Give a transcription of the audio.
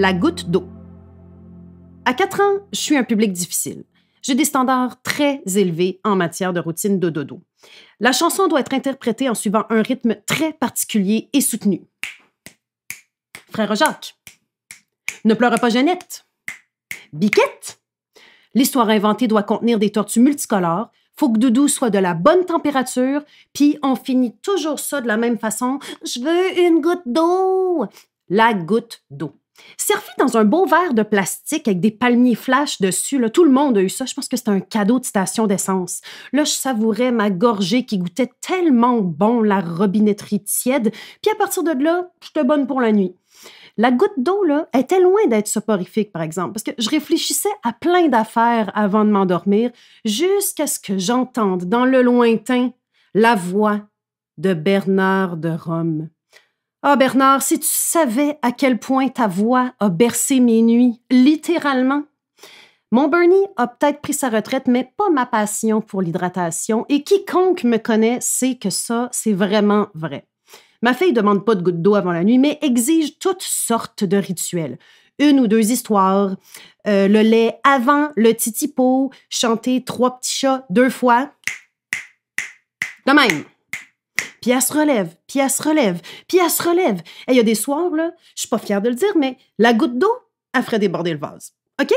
la goutte d'eau. À 4 ans, je suis un public difficile. J'ai des standards très élevés en matière de routine de dodo. La chanson doit être interprétée en suivant un rythme très particulier et soutenu. Frère Jacques. Ne pleure pas Jeannette. Biquette. L'histoire inventée doit contenir des tortues multicolores. Faut que Doudou soit de la bonne température, puis on finit toujours ça de la même façon. Je veux une goutte d'eau. La goutte d'eau. Servi dans un beau verre de plastique avec des palmiers flash dessus, tout le monde a eu ça. Je pense que c'était un cadeau de station d'essence. Là, je savourais ma gorgée qui goûtait tellement bon la robinetterie tiède. Puis à partir de là, j'étais bonne pour la nuit. La goutte d'eau, là, était loin d'être soporifique, par exemple, parce que je réfléchissais à plein d'affaires avant de m'endormir, jusqu'à ce que j'entende dans le lointain la voix de Bernard de Rome. Ah, Bernard, si tu savais à quel point ta voix a bercé mes nuits, littéralement. Mon Bernie a peut-être pris sa retraite, mais pas ma passion pour l'hydratation. Et quiconque me connaît sait que ça, c'est vraiment vrai. Ma fille demande pas de goutte d'eau avant la nuit, mais exige toutes sortes de rituels. Une ou deux histoires, euh, le lait avant le titipo, chanter trois petits chats deux fois. De même puis elle se relève, puis elle se relève, puis elle se relève. Et il y a des soirs, là, je suis pas fière de le dire, mais la goutte d'eau, elle ferait déborder le vase. OK?